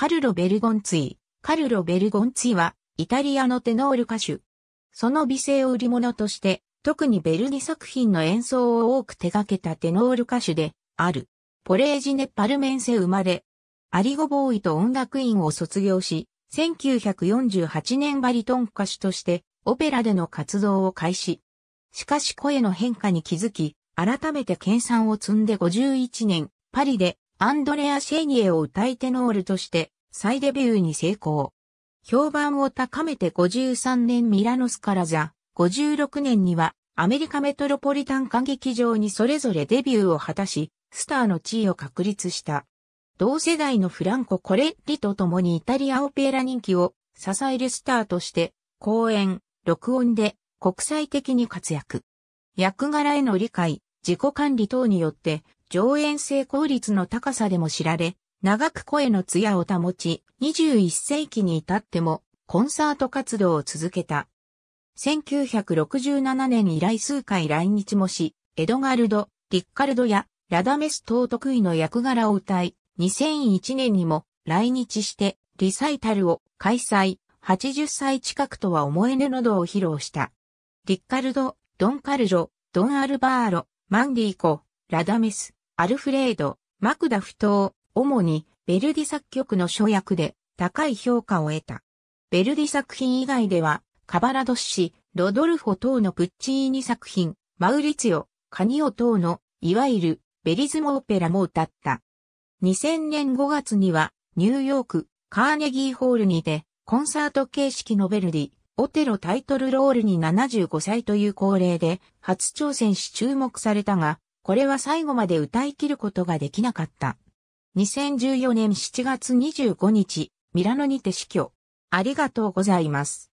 カルロ・ベルゴンツィ。カルロ・ベルゴンツィは、イタリアのテノール歌手。その美声を売り物として、特にベルギ作品の演奏を多く手掛けたテノール歌手で、ある。ポレージネ・パルメンセ生まれ。アリゴボーイと音楽院を卒業し、1948年バリトン歌手として、オペラでの活動を開始。しかし声の変化に気づき、改めて研鑽を積んで51年、パリでアンドレア・シェイニエを歌いテノールとして再デビューに成功。評判を高めて53年ミラノスからザ、56年にはアメリカメトロポリタン歌劇場にそれぞれデビューを果たし、スターの地位を確立した。同世代のフランコ・コレッリと共にイタリアオペラ人気を支えるスターとして、公演、録音で国際的に活躍。役柄への理解、自己管理等によって上演成功率の高さでも知られ、長く声の艶を保ち、21世紀に至ってもコンサート活動を続けた。1967年以来数回来日もし、エドガルド、リッカルドやラダメス等得意の役柄を歌い、2001年にも来日してリサイタルを開催、80歳近くとは思えぬ喉を披露した。リッカルド、ドンカルロ、ドンアルバーロ、マンリーコ、ラダメス、アルフレード、マクダフ当、主にベルディ作曲の書役で高い評価を得た。ベルディ作品以外では、カバラドッシ、ロドルフォ等のプッチーニ作品、マウリツィオ、カニオ等の、いわゆるベリズムオペラも歌った。2000年5月には、ニューヨーク、カーネギーホールにて、コンサート形式のベルディ、オテロタイトルロールに75歳という高齢で初挑戦し注目されたが、これは最後まで歌い切ることができなかった。2014年7月25日、ミラノにて死去。ありがとうございます。